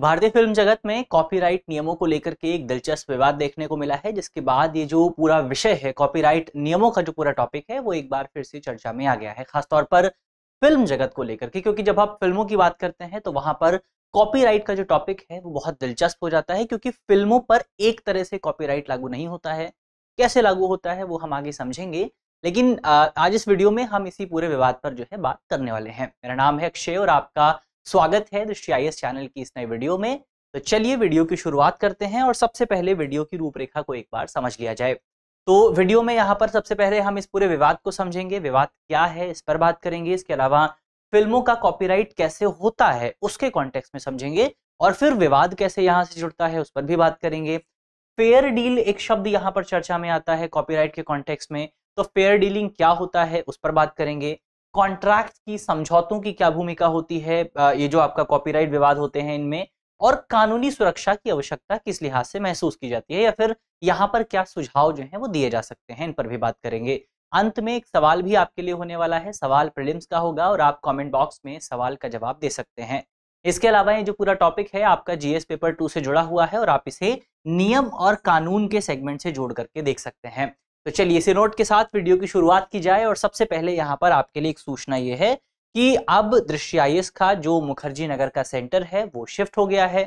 भारतीय फिल्म जगत में कॉपीराइट नियमों को लेकर के एक दिलचस्प विवाद देखने को मिला है जिसके बाद ये जो पूरा विषय है कॉपीराइट नियमों का जो पूरा टॉपिक है वो एक बार फिर से चर्चा में आ गया है खासतौर पर फिल्म जगत को लेकर के क्योंकि जब आप फिल्मों की बात करते हैं तो वहां पर कॉपीराइट का जो टॉपिक है वो बहुत दिलचस्प हो जाता है क्योंकि फिल्मों पर एक तरह से कॉपीराइट लागू नहीं होता है कैसे लागू होता है वो हम आगे समझेंगे लेकिन आज इस वीडियो में हम इसी पूरे विवाद पर जो है बात करने वाले हैं मेरा नाम है अक्षय और आपका स्वागत है दृष्टि आई चैनल की इस नए वीडियो में तो चलिए वीडियो की शुरुआत करते हैं और सबसे पहले वीडियो की रूपरेखा को एक बार समझ लिया जाए तो वीडियो में यहाँ पर सबसे पहले हम इस पूरे विवाद को समझेंगे विवाद क्या है इस पर बात करेंगे इसके अलावा फिल्मों का कॉपीराइट कैसे होता है उसके कॉन्टेक्स्ट में समझेंगे और फिर विवाद कैसे यहाँ से जुड़ता है उस पर भी बात करेंगे फेयर डील एक शब्द यहाँ पर चर्चा में आता है कॉपीराइट के कॉन्टेक्स्ट में तो फेयर डीलिंग क्या होता है उस पर बात करेंगे कॉन्ट्रैक्ट की समझौतों की क्या भूमिका होती है ये जो आपका कॉपीराइट विवाद होते हैं इनमें और कानूनी सुरक्षा की आवश्यकता किस लिहाज से महसूस की जाती है या फिर यहाँ पर क्या सुझाव जो है वो दिए जा सकते हैं इन पर भी बात करेंगे अंत में एक सवाल भी आपके लिए होने वाला है सवाल प्रिलिम्स का होगा और आप कमेंट बॉक्स में सवाल का जवाब दे सकते हैं इसके अलावा ये जो पूरा टॉपिक है आपका जीएस पेपर टू से जुड़ा हुआ है और आप इसे नियम और कानून के सेगमेंट से जोड़ करके देख सकते हैं तो चलिए इसी नोट के साथ वीडियो की शुरुआत की जाए और सबसे पहले यहाँ पर आपके लिए एक सूचना ये है कि अब दृश्य का जो मुखर्जी नगर का सेंटर है वो शिफ्ट हो गया है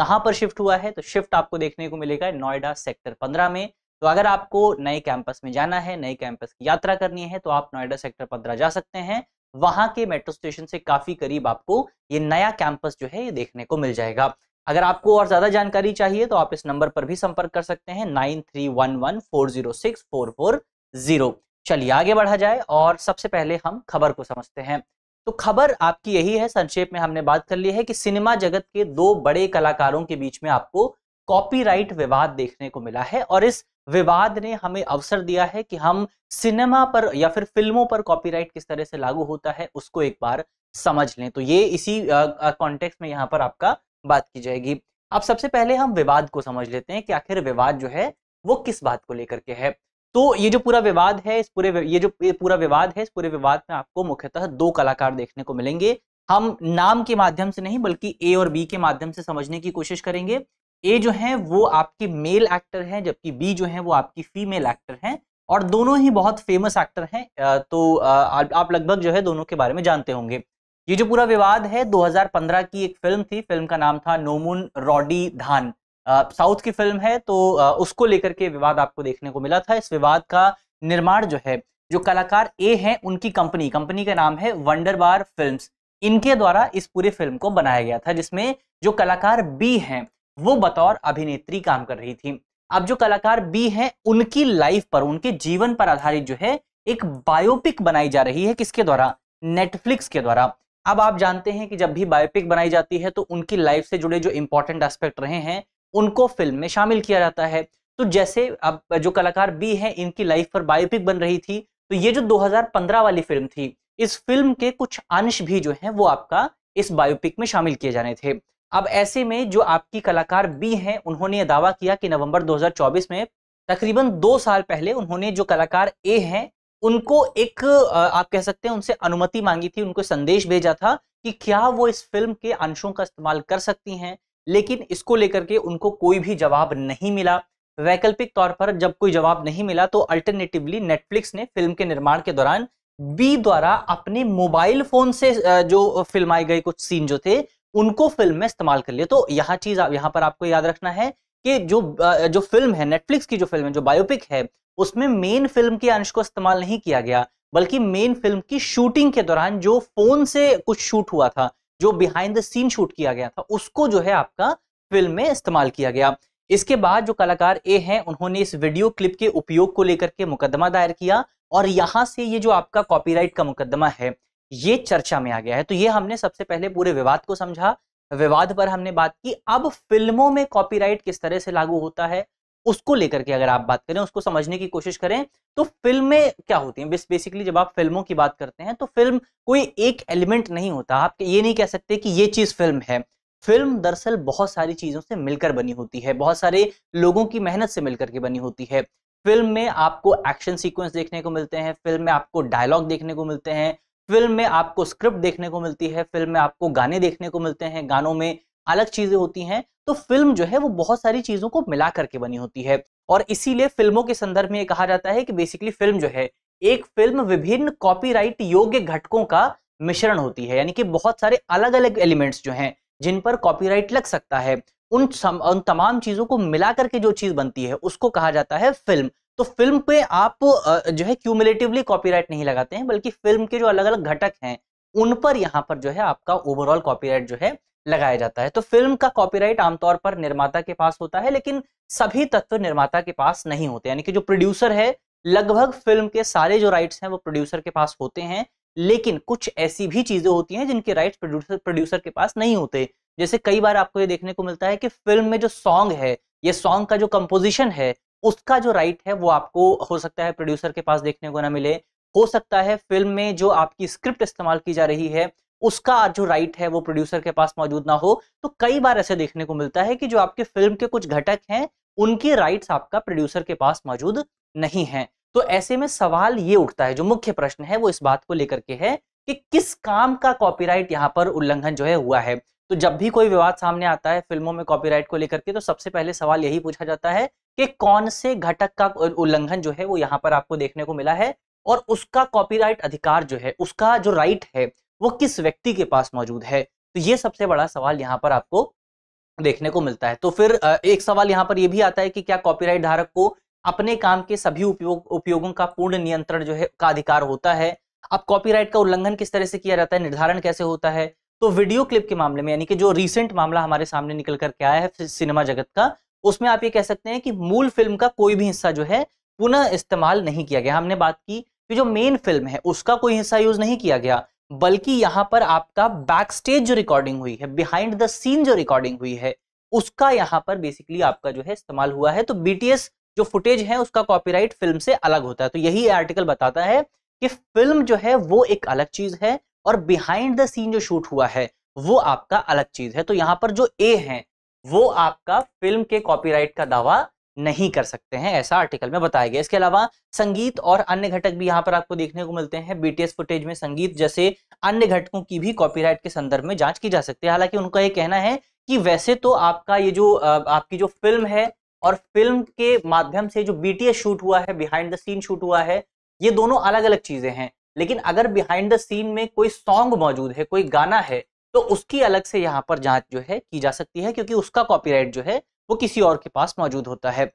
कहाँ पर शिफ्ट हुआ है तो शिफ्ट आपको देखने को मिलेगा नोएडा सेक्टर पंद्रह में तो अगर आपको नए कैंपस में जाना है नए कैंपस की यात्रा करनी है तो आप नोएडा सेक्टर पंद्रह जा सकते हैं वहां के मेट्रो स्टेशन से काफी करीब आपको ये नया कैंपस जो है ये देखने को मिल जाएगा अगर आपको और ज्यादा जानकारी चाहिए तो आप इस नंबर पर भी संपर्क कर सकते हैं nine three one one four zero six four four zero चलिए आगे बढ़ा जाए और सबसे पहले हम खबर को समझते हैं तो खबर आपकी यही है संक्षेप में हमने बात कर ली है कि सिनेमा जगत के दो बड़े कलाकारों के बीच में आपको कॉपीराइट विवाद देखने को मिला है और इस विवाद ने हमें अवसर दिया है कि हम सिनेमा पर या फिर फिल्मों पर कॉपीराइट किस तरह से लागू होता है उसको एक बार समझ लें तो ये इसी कॉन्टेक्स्ट में यहाँ पर आपका बात की जाएगी अब सबसे पहले हम विवाद को समझ लेते हैं कि आखिर विवाद जो है वो किस बात को लेकर के है तो ये जो पूरा विवाद है इस पूरे ये जो पूरा विवाद है इस पूरे विवाद में आपको मुख्यतः दो कलाकार देखने को मिलेंगे हम नाम के माध्यम से नहीं बल्कि ए और बी के माध्यम से समझने की कोशिश करेंगे ए जो है वो आपकी मेल एक्टर हैं जबकि बी जो है वो आपकी फीमेल एक्टर हैं और दोनों ही बहुत फेमस एक्टर हैं तो आप लगभग जो है दोनों के बारे में जानते होंगे ये जो पूरा विवाद है 2015 की एक फिल्म थी फिल्म का नाम था नोमुन रॉडी धान साउथ की फिल्म है तो आ, उसको लेकर के विवाद आपको देखने को मिला था इस विवाद का निर्माण जो है जो कलाकार ए हैं उनकी कंपनी कंपनी का नाम है वंडर बार फिल्म इनके द्वारा इस पूरे फिल्म को बनाया गया था जिसमें जो कलाकार बी हैं वो बतौर अभिनेत्री काम कर रही थी अब जो कलाकार बी हैं उनकी लाइफ पर उनके जीवन पर आधारित जो है एक बायोपिक बनाई जा रही है किसके द्वारा नेटफ्लिक्स के द्वारा अब आप जानते हैं कि जब भी बायोपिक बनाई जाती है तो उनकी लाइफ से जुड़े जो इंपॉर्टेंट एस्पेक्ट रहे हैं उनको फिल्म में शामिल किया जाता है तो जैसे अब जो कलाकार बी है इनकी लाइफ पर बायोपिक बन रही थी तो ये जो 2015 वाली फिल्म थी इस फिल्म के कुछ अंश भी जो है वो आपका इस बायोपिक में शामिल किए जाने थे अब ऐसे में जो आपकी कलाकार बी हैं उन्होंने यह दावा किया कि नवंबर 2024 में तकरीबन दो साल पहले उन्होंने जो कलाकार ए हैं उनको एक आप कह सकते हैं उनसे अनुमति मांगी थी उनको संदेश भेजा था कि क्या वो इस फिल्म के अंशों का इस्तेमाल कर सकती हैं लेकिन इसको लेकर के उनको कोई भी जवाब नहीं मिला वैकल्पिक तौर पर जब कोई जवाब नहीं मिला तो अल्टरनेटिवली नेटफ्लिक्स ने फिल्म के निर्माण के दौरान बी द्वारा अपने मोबाइल फोन से जो आई गए कुछ सीन जो थे उनको फिल्म में इस्तेमाल कर लिया तो यहाँ चीज यहाँ पर आपको याद रखना है कि जो जो फिल्म है नेटफ्लिक्स की जो फिल्म है जो बायोपिक है उसमें मेन फिल्म के अंश को इस्तेमाल नहीं किया गया बल्कि मेन फिल्म की शूटिंग के दौरान जो फोन से कुछ शूट हुआ था जो बिहाइंड द सीन शूट किया गया था उसको जो है आपका फिल्म में इस्तेमाल किया गया इसके बाद जो कलाकार ए हैं उन्होंने इस वीडियो क्लिप के उपयोग को लेकर के मुकदमा दायर किया और यहां से ये जो आपका कॉपीराइट का मुकदमा है ये चर्चा में आ गया है तो ये हमने सबसे पहले पूरे विवाद को समझा विवाद पर हमने बात की अब फिल्मों में कॉपीराइट किस तरह से लागू होता है उसको लेकर के अगर आप बात करें उसको समझने की कोशिश करें तो फिल्में क्या होती हैं बेसिकली जब आप फिल्मों की बात करते हैं तो फिल्म कोई एक एलिमेंट नहीं होता आप ये नहीं कह सकते कि ये चीज़ फिल्म है फिल्म दरअसल बहुत सारी चीज़ों से मिलकर बनी होती है बहुत सारे लोगों की मेहनत से मिलकर के बनी होती है फिल्म में आपको एक्शन सीक्वेंस देखने को मिलते हैं फिल्म में आपको डायलॉग देखने को मिलते हैं फिल्म में आपको स्क्रिप्ट देखने को मिलती है फिल्म में आपको गाने देखने को मिलते हैं गानों में अलग चीजें होती हैं तो फिल्म जो है वो बहुत सारी चीजों को मिला करके बनी होती है और इसीलिए फिल्मों के संदर्भ में कहा जाता है कि बेसिकली फिल्म जो है एक फिल्म विभिन्न कॉपीराइट योग्य घटकों का मिश्रण होती है यानी कि बहुत सारे अलग अलग एलिमेंट्स जो हैं जिन पर कॉपीराइट लग सकता है उन सम, उन तमाम चीजों को मिला करके जो चीज बनती है उसको कहा जाता है फिल्म तो फिल्म पे आप जो है क्यूमुलेटिवली कॉपीराइट नहीं लगाते हैं बल्कि फिल्म के जो अलग अलग घटक हैं उन पर यहाँ पर जो है आपका ओवरऑल कॉपीराइट जो है लगाया जाता है तो फिल्म का कॉपीराइट आमतौर पर निर्माता के पास होता है लेकिन सभी तत्व निर्माता के पास नहीं होते यानी कि जो प्रोड्यूसर है लगभग फिल्म के सारे जो राइट्स हैं वो प्रोड्यूसर के पास होते हैं लेकिन कुछ ऐसी भी चीजें होती हैं जिनके राइट्स प्रोड्यूसर प्रोड्यूसर के पास नहीं होते जैसे कई बार आपको ये देखने को मिलता है कि फिल्म में जो सॉन्ग है ये सॉन्ग का जो कंपोजिशन है उसका जो राइट है वो आपको हो सकता है प्रोड्यूसर के पास देखने को ना मिले हो सकता है फिल्म में जो आपकी स्क्रिप्ट इस्तेमाल की जा रही है उसका जो राइट है वो प्रोड्यूसर के पास मौजूद ना हो तो कई बार ऐसे देखने को मिलता है कि जो आपके फिल्म के कुछ घटक हैं उनके राइट्स आपका प्रोड्यूसर के पास मौजूद नहीं है तो ऐसे में सवाल ये उठता है जो मुख्य प्रश्न है वो इस बात को लेकर के है कि किस काम का कॉपीराइट यहाँ पर उल्लंघन जो है हुआ है तो जब भी कोई विवाद सामने आता है फिल्मों में कॉपीराइट को लेकर के तो सबसे पहले सवाल यही पूछा जाता है कि कौन से घटक का उल्लंघन जो है वो यहाँ पर आपको देखने को मिला है और उसका कॉपीराइट अधिकार जो है उसका जो राइट है वो किस व्यक्ति के पास मौजूद है तो ये सबसे बड़ा सवाल यहाँ पर आपको देखने को मिलता है तो फिर एक सवाल यहाँ पर यह भी आता है कि क्या कॉपीराइट धारक को अपने काम के सभी उपयोग उपयोगों का पूर्ण नियंत्रण जो है का अधिकार होता है अब कॉपीराइट का उल्लंघन किस तरह से किया जाता है निर्धारण कैसे होता है तो वीडियो क्लिप के मामले में यानी कि जो रिसेंट मामला हमारे सामने निकल करके आया है सिनेमा जगत का उसमें आप ये कह सकते हैं कि मूल फिल्म का कोई भी हिस्सा जो है पुनः इस्तेमाल नहीं किया गया हमने बात की कि जो मेन फिल्म है उसका कोई हिस्सा यूज नहीं किया गया बल्कि यहां पर आपका बैक स्टेज जो रिकॉर्डिंग हुई है बिहाइंड द सीन जो रिकॉर्डिंग हुई है उसका यहां पर बेसिकली आपका जो है इस्तेमाल हुआ है तो बीटीएस जो फुटेज है उसका कॉपीराइट फिल्म से अलग होता है तो यही आर्टिकल बताता है कि फिल्म जो है वो एक अलग चीज है और बिहाइंड द सीन जो शूट हुआ है वो आपका अलग चीज है तो यहां पर जो ए है वो आपका फिल्म के कॉपीराइट का दावा नहीं कर सकते हैं ऐसा आर्टिकल में बताया गया इसके अलावा संगीत और अन्य घटक भी यहाँ पर आपको देखने को मिलते हैं बीटीएस फुटेज में संगीत जैसे अन्य घटकों की भी कॉपीराइट के संदर्भ में जांच की जा सकती है हालांकि उनका ये कहना है कि वैसे तो आपका ये जो आपकी जो फिल्म है और फिल्म के माध्यम से जो बीटीएस शूट हुआ है बिहाइंड द सीन शूट हुआ है ये दोनों अलग अलग चीजें हैं लेकिन अगर बिहाइंड द सीन में कोई सॉन्ग मौजूद है कोई गाना है तो उसकी अलग से यहाँ पर जांच जो है की जा सकती है क्योंकि उसका कॉपीराइट जो है वो किसी और के पास मौजूद होता है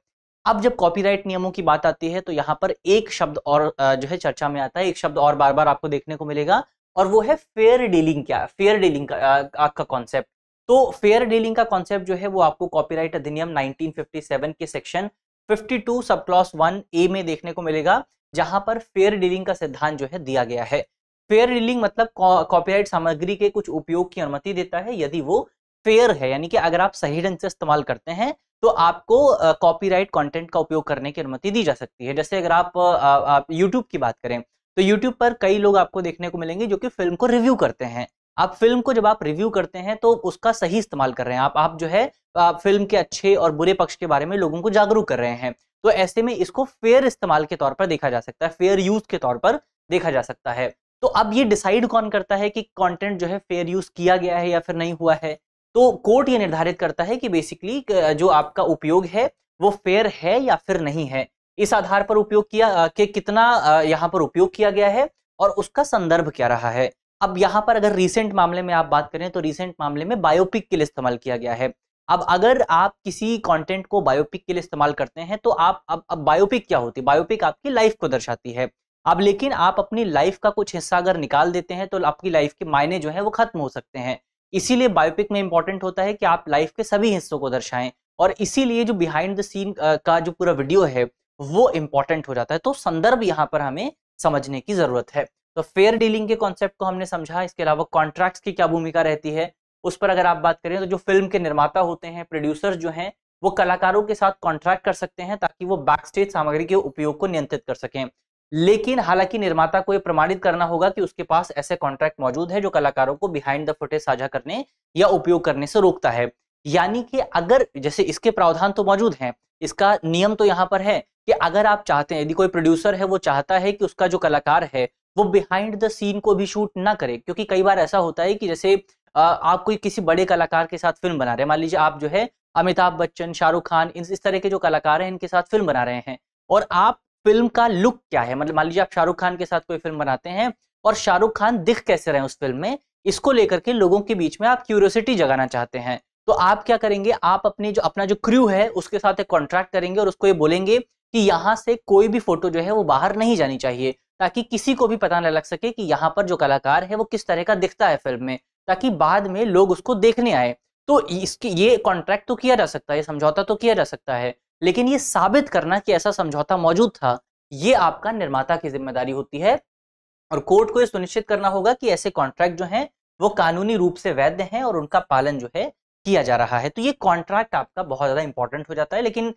अब जब कॉपीराइट नियमों की बात आती है तो यहाँ पर एक शब्द और जो है चर्चा में आता है एक शब्द और बार बार आपको देखने को मिलेगा और वो है फेयर डीलिंग क्या फेयर डीलिंग का कॉन्सेप्ट तो फेयर डीलिंग का कॉन्सेप्ट जो है वो आपको कॉपीराइट अधिनियम 1957 के सेक्शन 52 सब क्लॉस वन ए में देखने को मिलेगा जहां पर फेयर डीलिंग का सिद्धांत जो है दिया गया है फेयर डीलिंग मतलब कॉपीराइट सामग्री के कुछ उपयोग की अनुमति देता है यदि वो फेयर है यानी कि अगर आप सही ढंग से इस्तेमाल करते हैं तो आपको कॉपीराइट कंटेंट का उपयोग करने की अनुमति दी जा सकती है जैसे अगर आप, आप यूट्यूब की बात करें तो यूट्यूब पर कई लोग आपको देखने को मिलेंगे जो कि फिल्म को रिव्यू करते हैं आप फिल्म को जब आप रिव्यू करते हैं तो उसका सही इस्तेमाल कर रहे हैं आप आप जो है आप फिल्म के अच्छे और बुरे पक्ष के बारे में लोगों को जागरूक कर रहे हैं तो ऐसे में इसको फेयर इस्तेमाल के तौर पर देखा जा सकता है फेयर यूज के तौर पर देखा जा सकता है तो अब ये डिसाइड कौन करता है कि कंटेंट जो है फेयर यूज किया गया है या फिर नहीं हुआ है तो कोर्ट ये निर्धारित करता है कि बेसिकली जो आपका उपयोग है वो फेयर है या फिर नहीं है इस आधार पर उपयोग किया के कितना यहाँ पर उपयोग किया गया है और उसका संदर्भ क्या रहा है अब यहाँ पर अगर रिसेंट मामले में आप बात करें तो रिसेंट मामले में बायोपिक के लिए इस्तेमाल किया गया है अब अगर आप किसी कंटेंट को बायोपिक के लिए इस्तेमाल करते हैं तो आप अब अब बायोपिक क्या होती है बायोपिक आपकी लाइफ को दर्शाती है अब लेकिन आप अपनी लाइफ का कुछ हिस्सा अगर निकाल देते हैं तो आपकी लाइफ के मायने जो है वो खत्म हो सकते हैं इसीलिए बायोपिक में इंपॉर्टेंट होता है कि आप लाइफ के सभी हिस्सों को दर्शाएं और इसीलिए जो बिहाइंड द सीन का जो पूरा वीडियो है वो इंपॉर्टेंट हो जाता है तो संदर्भ यहाँ पर हमें समझने की जरूरत है तो फेयर डीलिंग के कॉन्सेप्ट को हमने समझा इसके अलावा कॉन्ट्रैक्ट्स की क्या भूमिका रहती है उस पर अगर आप बात करें तो जो फिल्म के निर्माता होते हैं प्रोड्यूसर जो हैं वो कलाकारों के साथ कॉन्ट्रैक्ट कर सकते हैं ताकि वो बैक स्टेज सामग्री के उपयोग को नियंत्रित कर सकें लेकिन हालांकि निर्माता को यह प्रमाणित करना होगा कि उसके पास ऐसे कॉन्ट्रैक्ट मौजूद है जो कलाकारों को बिहाइंड द फुटेज साझा करने या उपयोग करने से रोकता है यानी कि अगर जैसे इसके प्रावधान तो मौजूद हैं इसका नियम तो यहाँ पर है कि अगर आप चाहते हैं यदि कोई प्रोड्यूसर है वो चाहता है कि उसका जो कलाकार है वो बिहाइंड द सीन को भी शूट ना करे क्योंकि कई बार ऐसा होता है कि जैसे आप कोई किसी बड़े कलाकार के साथ फिल्म बना रहे हैं मान लीजिए आप जो है अमिताभ बच्चन शाहरुख खान इस तरह के जो कलाकार हैं इनके साथ फिल्म बना रहे हैं और आप फिल्म का लुक क्या है मतलब मान लीजिए आप शाहरुख खान के साथ कोई फिल्म बनाते हैं और शाहरुख खान दिख कैसे रहे उस फिल्म में इसको लेकर के लोगों के बीच में आप क्यूरियोसिटी जगाना चाहते हैं तो आप क्या करेंगे आप अपने जो अपना जो क्रू है उसके साथ एक कॉन्ट्रैक्ट करेंगे और उसको ये बोलेंगे कि यहाँ से कोई भी फोटो जो है वो बाहर नहीं जानी चाहिए ताकि किसी को भी पता न लग सके कि यहाँ पर जो कलाकार है वो किस तरह का दिखता है फिल्म में ताकि बाद में लोग उसको देखने आए तो इसकी ये कॉन्ट्रैक्ट तो किया जा सकता है समझौता तो किया जा सकता है लेकिन ये साबित करना कि ऐसा समझौता मौजूद था ये आपका निर्माता की जिम्मेदारी होती है और कोर्ट को यह सुनिश्चित करना होगा कि ऐसे कॉन्ट्रैक्ट जो हैं वो कानूनी रूप से वैध हैं और उनका पालन जो है किया जा रहा है तो ये कॉन्ट्रैक्ट आपका बहुत ज़्यादा इंपॉर्टेंट हो जाता है लेकिन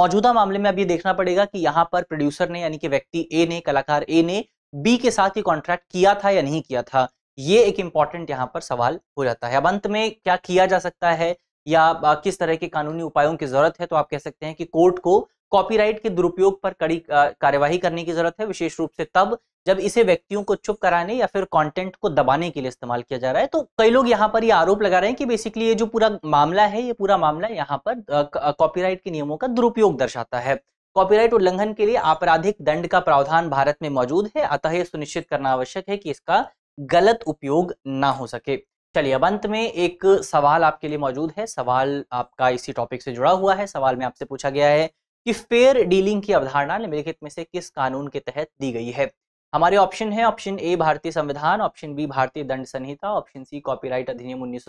मौजूदा मामले में अब ये देखना पड़ेगा कि यहाँ पर प्रोड्यूसर ने यानी कि व्यक्ति ए ने कलाकार ए ने बी के साथ ये कॉन्ट्रैक्ट किया था या नहीं किया था ये एक इंपॉर्टेंट यहाँ पर सवाल हो जाता है अब अंत में क्या किया जा सकता है या किस तरह के कानूनी उपायों की जरूरत है तो आप कह सकते हैं कि कोर्ट को कॉपीराइट के दुरुपयोग पर कड़ी कार्यवाही करने की जरूरत है विशेष रूप से तब जब इसे व्यक्तियों को चुप कराने या फिर कंटेंट को दबाने के लिए इस्तेमाल किया जा रहा है तो कई लोग यहाँ पर ये यह आरोप लगा रहे हैं कि बेसिकली ये जो पूरा मामला है ये पूरा मामला यहाँ पर कॉपीराइट के नियमों का दुरुपयोग दर्शाता है कॉपीराइट उल्लंघन के लिए आपराधिक दंड का प्रावधान भारत में मौजूद है अतः यह सुनिश्चित करना आवश्यक है कि इसका गलत उपयोग ना हो सके चलिए अब अंत में एक सवाल आपके लिए मौजूद है सवाल आपका इसी टॉपिक से जुड़ा हुआ है सवाल में आपसे पूछा गया है कि फेयर डीलिंग की अवधारणा निम्नलिखित में से किस कानून के तहत दी गई है हमारे ऑप्शन है ऑप्शन ए भारतीय संविधान ऑप्शन बी भारतीय दंड संहिता ऑप्शन सी कॉपीराइट अधिनियम उन्नीस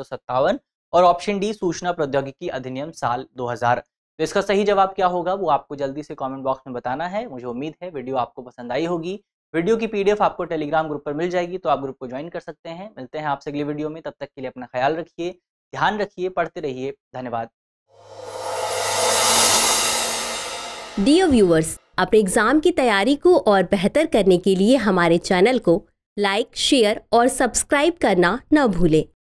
और ऑप्शन डी सूचना प्रौद्योगिकी अधिनियम साल 2000 तो इसका सही जवाब क्या होगा वो आपको जल्दी से कमेंट बॉक्स में बताना है मुझे उम्मीद है वीडियो आपको पसंद आई होगी वीडियो की पीडीएफ आपको टेलीग्राम ग्रुप पर मिल जाएगी तो आप ग्रुप को ज्वाइन कर सकते हैं मिलते हैं आपसे अगली वीडियो में तब तक के लिए अपना ख्याल रखिए ध्यान रखिए पढ़ते रहिए धन्यवाद डियर व्यूअर्स अपने एग्जाम की तैयारी को और बेहतर करने के लिए हमारे चैनल को लाइक शेयर और सब्सक्राइब करना न भूलें